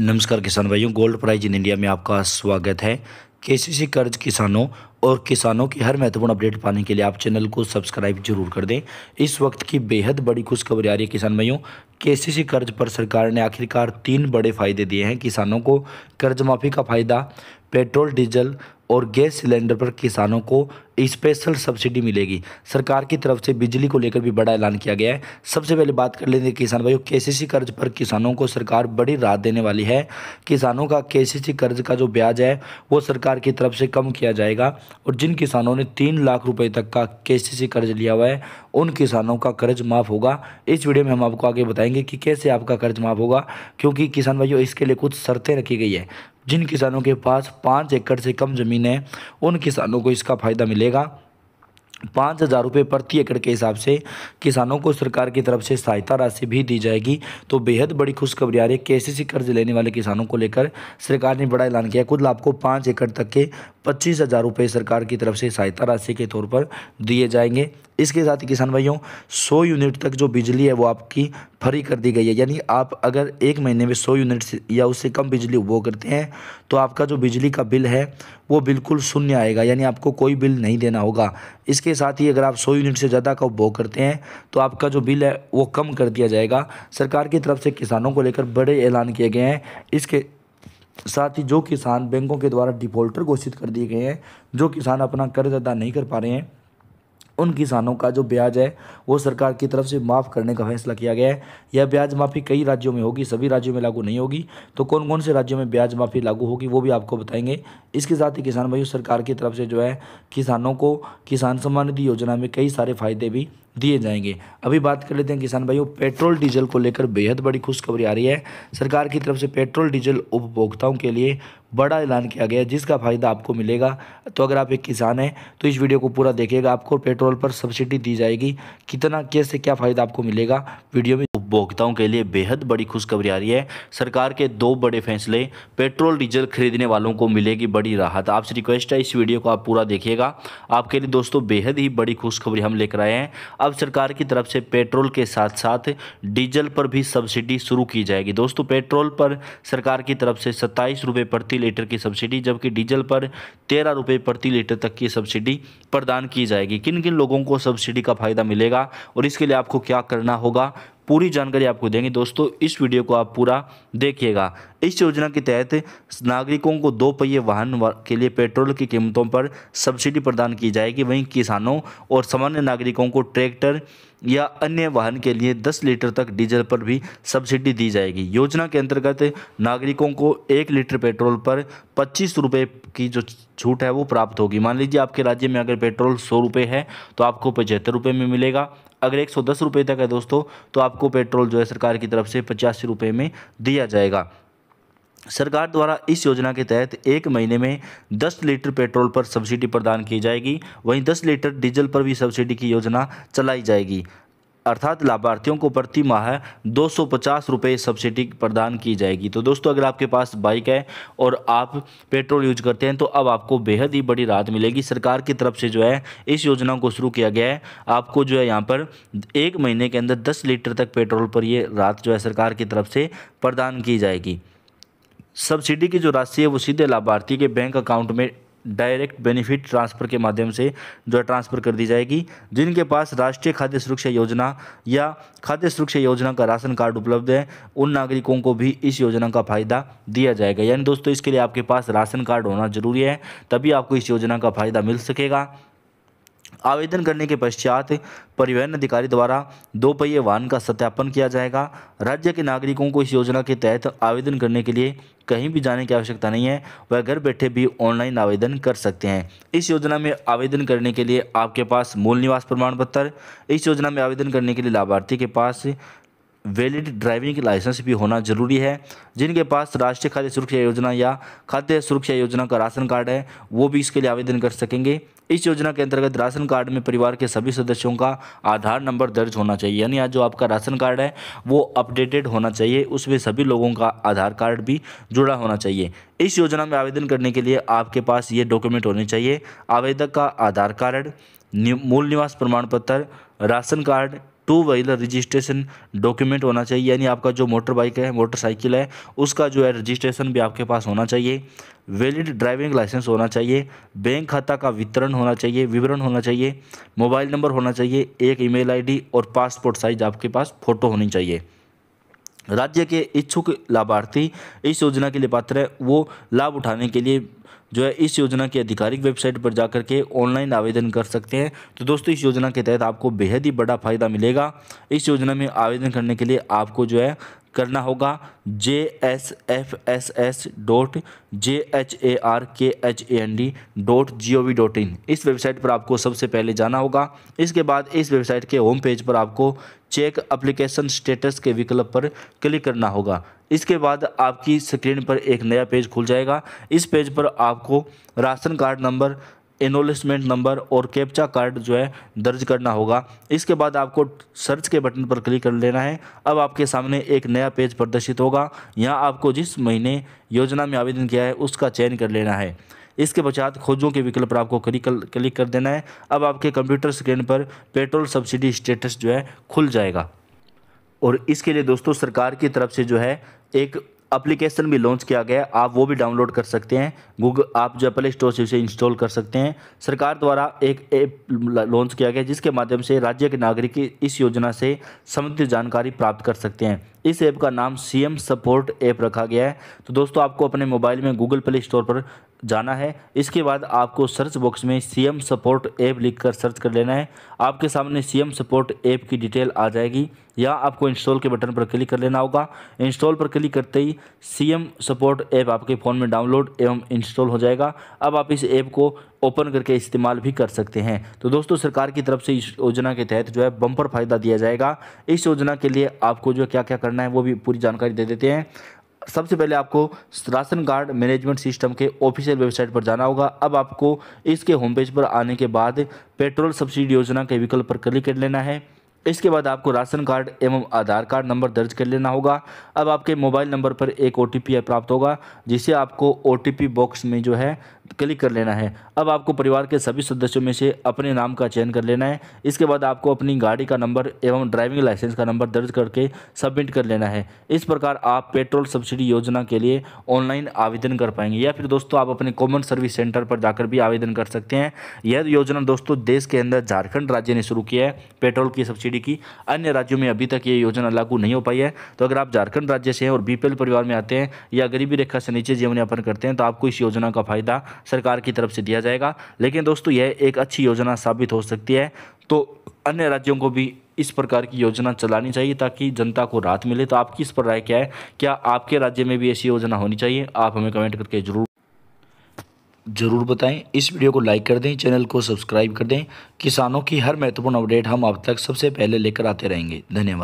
नमस्कार किसान भाइयों गोल्ड प्राइज इन इंडिया में आपका स्वागत है केसीसी कर्ज किसानों और किसानों की हर महत्वपूर्ण अपडेट पाने के लिए आप चैनल को सब्सक्राइब जरूर कर दें इस वक्त की बेहद बड़ी खुशखबरी आ रही है किसान भाइयों केसीसी कर्ज पर सरकार ने आखिरकार तीन बड़े फायदे दिए हैं किसानों को कर्ज माफ़ी का फायदा पेट्रोल डीजल और गैस सिलेंडर पर किसानों को स्पेशल सब्सिडी मिलेगी सरकार की तरफ से बिजली को लेकर भी बड़ा ऐलान किया गया है सबसे पहले बात कर लेते हैं किसान भाइयों केसीसी कर्ज पर किसानों को सरकार बड़ी राहत देने वाली है किसानों का केसीसी कर्ज का जो ब्याज है वो सरकार की तरफ से कम किया जाएगा और जिन किसानों ने तीन लाख रुपये तक का के कर्ज लिया हुआ है उन किसानों का कर्ज माफ़ होगा इस वीडियो में हम आपको आगे बताएंगे कि कैसे आपका कर्ज माफ़ होगा क्योंकि किसान भाइयों इसके लिए कुछ शर्तें रखी गई है जिन किसानों के पास पाँच एकड़ से कम ज़मीन है उन किसानों को इसका फ़ायदा मिलेगा मिलेगा पाँच हज़ार रुपये प्रति एकड़ के हिसाब से किसानों को सरकार की तरफ से सहायता राशि भी दी जाएगी तो बेहद बड़ी खुशखबरी आ रही है केसीसी कर्ज लेने वाले किसानों को लेकर सरकार ने बड़ा ऐलान किया कुल आपको पाँच एकड़ तक के पच्चीस हज़ार रुपये सरकार की तरफ से सहायता राशि के तौर पर दिए जाएंगे इसके साथ ही किसान भाइयों 100 यूनिट तक जो बिजली है वो आपकी फ्री कर दी गई है यानी आप अगर एक महीने में 100 यूनिट या उससे कम बिजली उपभोग करते हैं तो आपका जो बिजली का बिल है वो बिल्कुल शून्य आएगा यानी आपको कोई बिल नहीं देना होगा इसके साथ ही अगर आप 100 यूनिट से ज़्यादा का उपभोग करते हैं तो आपका जो बिल है वो कम कर दिया जाएगा सरकार की तरफ से किसानों को लेकर बड़े ऐलान किए गए हैं इसके साथ ही जो किसान बैंकों के द्वारा डिफ़ॉल्टर घोषित कर दिए गए हैं जो किसान अपना कर्ज अदा नहीं कर पा रहे हैं उन किसानों का जो ब्याज है वो सरकार की तरफ से माफ़ करने का फैसला किया गया है यह ब्याज माफ़ी कई राज्यों में होगी सभी राज्यों में लागू नहीं होगी तो कौन कौन से राज्यों में ब्याज माफ़ी लागू होगी वो भी आपको बताएंगे इसके साथ ही किसान भाइयों सरकार की तरफ से जो है किसानों को किसान सम्मान निधि योजना में कई सारे फ़ायदे भी दिए जाएंगे अभी बात कर लेते हैं किसान भाइयों पेट्रोल डीजल को लेकर बेहद बड़ी खुशखबरी आ रही है सरकार की तरफ से पेट्रोल डीजल उपभोक्ताओं के लिए बड़ा ऐलान किया गया है जिसका फ़ायदा आपको मिलेगा तो अगर आप एक किसान हैं तो इस वीडियो को पूरा देखिएगा आपको पेट्रोल पर सब्सिडी दी जाएगी कितना कैसे क्या फ़ायदा आपको मिलेगा वीडियो में उपभोक्ताओं के लिए बेहद बड़ी खुशखबरी आ रही है सरकार के दो बड़े फैसले पेट्रोल डीजल खरीदने वालों को मिलेगी बड़ी राहत आपसे रिक्वेस्ट है इस वीडियो को आप पूरा देखिएगा आपके लिए दोस्तों बेहद ही बड़ी खुशखबरी हम लेकर आए हैं अब सरकार की तरफ से पेट्रोल के साथ साथ डीजल पर भी सब्सिडी शुरू की जाएगी दोस्तों पेट्रोल पर सरकार की तरफ से सत्ताईस रुपये प्रति लीटर की सब्सिडी जबकि डीजल पर तेरह रुपये प्रति लीटर तक की सब्सिडी प्रदान की जाएगी किन किन लोगों को सब्सिडी का फ़ायदा मिलेगा और इसके लिए आपको क्या करना होगा पूरी जानकारी आपको देंगे दोस्तों इस वीडियो को आप पूरा देखिएगा इस योजना के तहत नागरिकों को दो पहिए वाहन के लिए पेट्रोल की कीमतों पर सब्सिडी प्रदान की जाएगी वहीं किसानों और सामान्य नागरिकों को ट्रैक्टर या अन्य वाहन के लिए 10 लीटर तक डीजल पर भी सब्सिडी दी जाएगी योजना के अंतर्गत नागरिकों को एक लीटर पेट्रोल पर पच्चीस रुपये की जो छूट है वो प्राप्त होगी मान लीजिए आपके राज्य में अगर पेट्रोल सौ रुपये है तो आपको पचहत्तर रुपये में मिलेगा अगर एक सौ दस रुपये तक है दोस्तों तो आपको पेट्रोल जो है सरकार की तरफ से पचासी रुपये में दिया जाएगा सरकार द्वारा इस योजना के तहत एक महीने में 10 लीटर पेट्रोल पर सब्सिडी प्रदान की जाएगी वहीं 10 लीटर डीजल पर भी सब्सिडी की योजना चलाई जाएगी अर्थात लाभार्थियों को प्रति माह दो सौ सब्सिडी प्रदान की जाएगी तो दोस्तों अगर आपके पास बाइक है और आप पेट्रोल यूज करते हैं तो अब आपको बेहद ही बड़ी राहत मिलेगी सरकार की तरफ से जो है इस योजना को शुरू किया गया है आपको जो है यहाँ पर एक महीने के अंदर दस लीटर तक पेट्रोल पर ये राहत जो है सरकार की तरफ से प्रदान की जाएगी सब्सिडी की जो राशि है वो सीधे लाभार्थी के बैंक अकाउंट में डायरेक्ट बेनिफिट ट्रांसफ़र के माध्यम से जो है ट्रांसफ़र कर दी जाएगी जिनके पास राष्ट्रीय खाद्य सुरक्षा योजना या खाद्य सुरक्षा योजना का राशन कार्ड उपलब्ध है उन नागरिकों को भी इस योजना का फ़ायदा दिया जाएगा यानी दोस्तों इसके लिए आपके पास राशन कार्ड होना जरूरी है तभी आपको इस योजना का फ़ायदा मिल सकेगा आवेदन करने के पश्चात परिवहन अधिकारी द्वारा दो पहिए वाहन का सत्यापन किया जाएगा राज्य के नागरिकों को इस योजना के तहत आवेदन करने के लिए कहीं भी जाने की आवश्यकता नहीं है वह घर बैठे भी ऑनलाइन आवेदन कर सकते हैं इस योजना में आवेदन करने के लिए आपके पास मूल निवास प्रमाण पत्र इस योजना में आवेदन करने के लिए लाभार्थी के पास वैलिड ड्राइविंग लाइसेंस भी होना जरूरी है जिनके पास राष्ट्रीय खाद्य सुरक्षा योजना या खाद्य सुरक्षा योजना का राशन कार्ड है वो भी इसके लिए आवेदन कर सकेंगे इस योजना के अंतर्गत राशन कार्ड में परिवार के सभी सदस्यों का आधार नंबर दर्ज होना चाहिए यानी आज जो आपका राशन कार्ड है वो अपडेटेड होना चाहिए उसमें सभी लोगों का आधार कार्ड भी जुड़ा होना चाहिए इस योजना में आवेदन करने के लिए आपके पास ये डॉक्यूमेंट होने चाहिए आवेदक का आधार कार्ड मूल निवास प्रमाण पत्र ration card two wheeler registration document होना चाहिए यानी आपका जो मोटर बाइक है मोटरसाइकिल है उसका जो है रजिस्ट्रेशन भी आपके पास होना चाहिए वैलिड ड्राइविंग लाइसेंस होना चाहिए बैंक खाता का वितरण होना चाहिए विवरण होना चाहिए मोबाइल नंबर होना चाहिए एक ईमेल आईडी और पासपोर्ट साइज आपके पास फ़ोटो होनी चाहिए राज्य के इच्छुक लाभार्थी इस योजना के लिए पात्र है वो लाभ उठाने के लिए जो है इस योजना की आधिकारिक वेबसाइट पर जाकर के ऑनलाइन आवेदन कर सकते हैं तो दोस्तों इस योजना के तहत आपको बेहद ही बड़ा फ़ायदा मिलेगा इस योजना में आवेदन करने के लिए आपको जो है करना होगा J S F S S dot J H A R K H A N D dot G O V dot in इस वेबसाइट पर आपको सबसे पहले जाना होगा इसके बाद इस वेबसाइट के होम पेज पर आपको चेक अप्लीकेशन स्टेटस के विकल्प पर क्लिक करना होगा इसके बाद आपकी स्क्रीन पर एक नया पेज खुल जाएगा इस पेज पर आपको ration card number enrolment number और कैप्चा कार्ड जो है दर्ज करना होगा इसके बाद आपको सर्च के बटन पर क्लिक कर लेना है अब आपके सामने एक नया पेज प्रदर्शित होगा यहाँ आपको जिस महीने योजना में आवेदन किया है उसका चयन कर लेना है इसके पश्चात खोजों के विकल्प पर आपको क्लिक क्लिक कर देना है अब आपके कंप्यूटर स्क्रीन पर पेट्रोल सब्सिडी स्टेटस जो है खुल जाएगा और इसके लिए दोस्तों सरकार की तरफ से जो है एक अप्लीकेशन भी लॉन्च किया गया आप वो भी डाउनलोड कर सकते हैं गूगल आप जो प्ले स्टोर से उसे इंस्टॉल कर सकते हैं सरकार द्वारा एक ऐप लॉन्च किया गया जिसके माध्यम से राज्य के नागरिक इस योजना से संबंधित जानकारी प्राप्त कर सकते हैं इस ऐप का नाम सीएम सपोर्ट ऐप रखा गया है तो दोस्तों आपको अपने मोबाइल में गूगल प्ले स्टोर पर जाना है इसके बाद आपको सर्च बॉक्स में सी एम सपोर्ट ऐप लिखकर सर्च कर लेना है आपके सामने सी एम सपोर्ट ऐप की डिटेल आ जाएगी या आपको इंस्टॉल के बटन पर क्लिक कर लेना होगा इंस्टॉल पर क्लिक करते ही सी एम सपोर्ट ऐप आपके फ़ोन में डाउनलोड एवं इंस्टॉल हो जाएगा अब आप इस ऐप को ओपन करके इस्तेमाल भी कर सकते हैं तो दोस्तों सरकार की तरफ से इस योजना के तहत जो है बम्पर फायदा दिया जाएगा इस योजना के लिए आपको जो क्या क्या करना है वो भी पूरी जानकारी दे देते हैं सबसे पहले आपको राशन कार्ड मैनेजमेंट सिस्टम के ऑफिशियल वेबसाइट पर जाना होगा अब आपको इसके होम पेज पर आने के बाद पेट्रोल सब्सिडी योजना के विकल्प पर क्लिक कर लेना है इसके बाद आपको राशन कार्ड एवं आधार कार्ड नंबर दर्ज कर लेना होगा अब आपके मोबाइल नंबर पर एक ओ प्राप्त होगा जिसे आपको ओ बॉक्स में जो है क्लिक कर लेना है अब आपको परिवार के सभी सदस्यों में से अपने नाम का चयन कर लेना है इसके बाद आपको अपनी गाड़ी का नंबर एवं ड्राइविंग लाइसेंस का नंबर दर्ज करके सबमिट कर लेना है इस प्रकार आप पेट्रोल सब्सिडी योजना के लिए ऑनलाइन आवेदन कर पाएंगे या फिर दोस्तों आप अपने कॉमन सर्विस सेंटर पर जाकर भी आवेदन कर सकते हैं यह योजना दोस्तों देश के अंदर झारखंड राज्य ने शुरू किया है पेट्रोल की सब्सिडी की अन्य राज्यों में अभी तक ये योजना लागू नहीं हो पाई है तो अगर आप झारखंड राज्य से हैं और बी परिवार में आते हैं या गरीबी रेखा से नीचे जीवन यापन करते हैं तो आपको इस योजना का फायदा सरकार की तरफ से दिया जाएगा लेकिन दोस्तों यह एक अच्छी योजना साबित हो सकती है तो अन्य राज्यों को भी इस प्रकार की योजना चलानी चाहिए ताकि जनता को राहत मिले तो आपकी इस पर राय क्या है क्या आपके राज्य में भी ऐसी योजना होनी चाहिए आप हमें कमेंट करके जरूर जरूर बताएं इस वीडियो को लाइक कर दें चैनल को सब्सक्राइब कर दें किसानों की हर महत्वपूर्ण अपडेट हम आप तक सबसे पहले लेकर आते रहेंगे धन्यवाद